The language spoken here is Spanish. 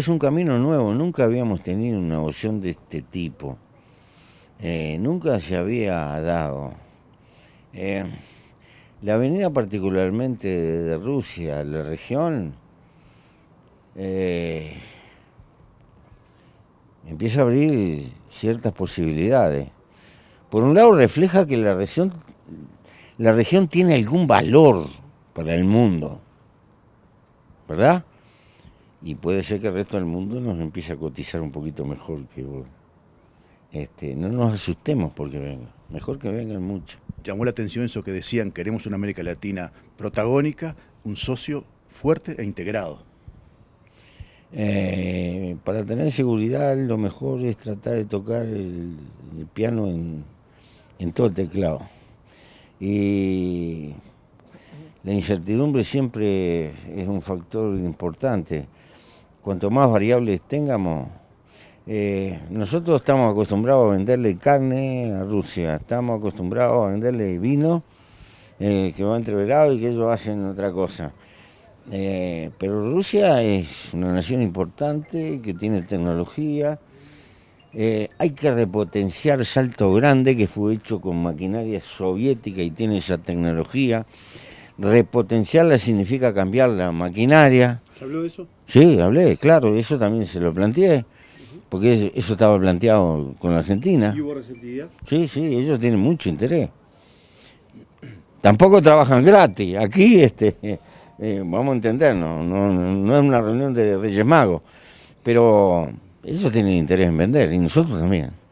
Es un camino nuevo, nunca habíamos tenido una opción de este tipo, eh, nunca se había dado. Eh, la avenida particularmente de Rusia, la región, eh, empieza a abrir ciertas posibilidades. Por un lado refleja que la región, la región tiene algún valor para el mundo, ¿verdad? y puede ser que el resto del mundo nos empiece a cotizar un poquito mejor que Este, no nos asustemos porque venga, mejor que vengan mucho. Llamó la atención eso que decían, queremos una América Latina protagónica, un socio fuerte e integrado. Eh, para tener seguridad lo mejor es tratar de tocar el, piano en, en todo el teclado. Y la incertidumbre siempre es un factor importante. Cuanto más variables tengamos, eh, nosotros estamos acostumbrados a venderle carne a Rusia, estamos acostumbrados a venderle vino eh, que va entreverado y que ellos hacen otra cosa. Eh, pero Rusia es una nación importante que tiene tecnología. hay que repotenciar Salto Grande, que fue hecho con maquinaria soviética y tiene esa tecnología. Repotenciarla significa cambiar la maquinaria. ¿Se habló de eso? Sí, hablé, claro, eso también se lo planteé, porque eso estaba planteado con Argentina. ¿Y hubo receptividad? Sí, sí, ellos tienen mucho interés. Tampoco trabajan gratis, aquí este, eh, vamos a entendernos, no, no, es una reunión de Reyes Magos, pero ellos tienen interés en vender y nosotros también.